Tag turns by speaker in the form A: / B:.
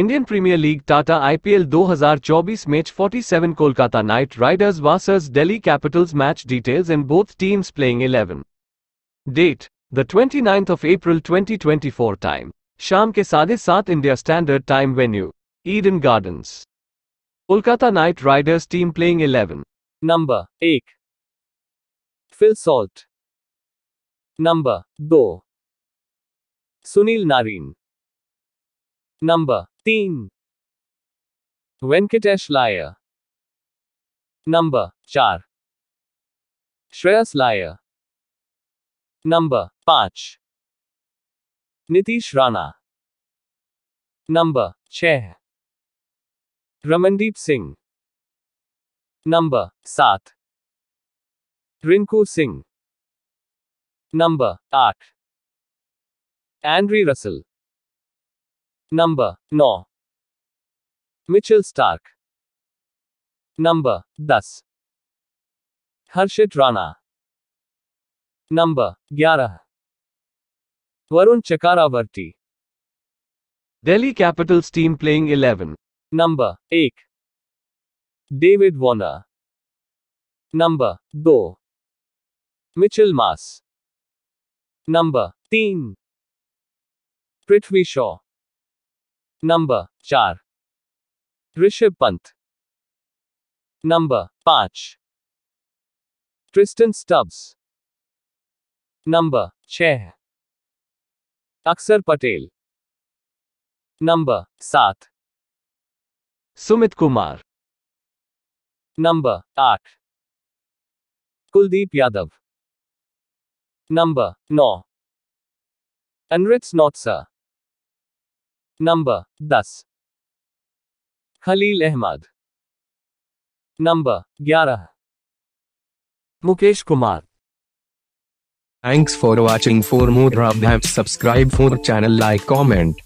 A: Indian premier league Tata IPL 2024 match 47 Kolkata knight riders versus Delhi capitals match details in both teams playing 11 date the 29th of April 2024 time शाम के साढ़े सात India standard time venue Eden Gardens Kolkata knight riders team playing 11 number एक Phil Salt number
B: दो Sunil Narine Number 3 Venkatesh Layer Number 4 Shreyas Layer Number 5 Nitish Rana number छह Ramandeep Singh number सात Rinku Singh number आठ Andre Russell Number 9 Mitchell Stark Number 10 Harshit Rana Number 11 Varun Chakravarti Delhi Capitals team playing 11 Number 1 David Warner Number 2 Mitchell Mass Number 3 Prithvi Shaw number चार Rishabh Pant number पांच Tristan Stubbs number छह Axar Patel number सात Sumit Kumar number आठ Kuldeep Yadav number नौ Anrich Nortje number दस Khaleel Ahmad number ग्यारह Mukesh Kumar Thanks for watching. For more updates, subscribe for channel, like, comment.